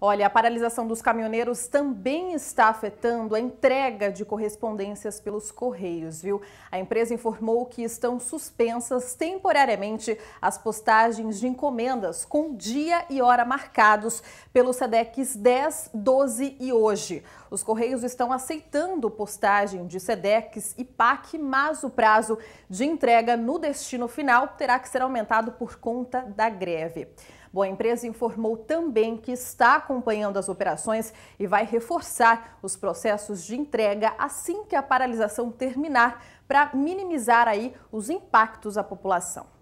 Olha, a paralisação dos caminhoneiros também está afetando a entrega de correspondências pelos correios, viu? A empresa informou que estão suspensas temporariamente as postagens de encomendas com dia e hora marcados pelos SEDEX 10, 12 e hoje. Os correios estão aceitando postagem de SEDEX e PAC, mas o prazo de entrega no destino final terá que ser aumentado por conta da greve. Bom, a empresa informou também que está acompanhando as operações e vai reforçar os processos de entrega assim que a paralisação terminar para minimizar aí os impactos à população.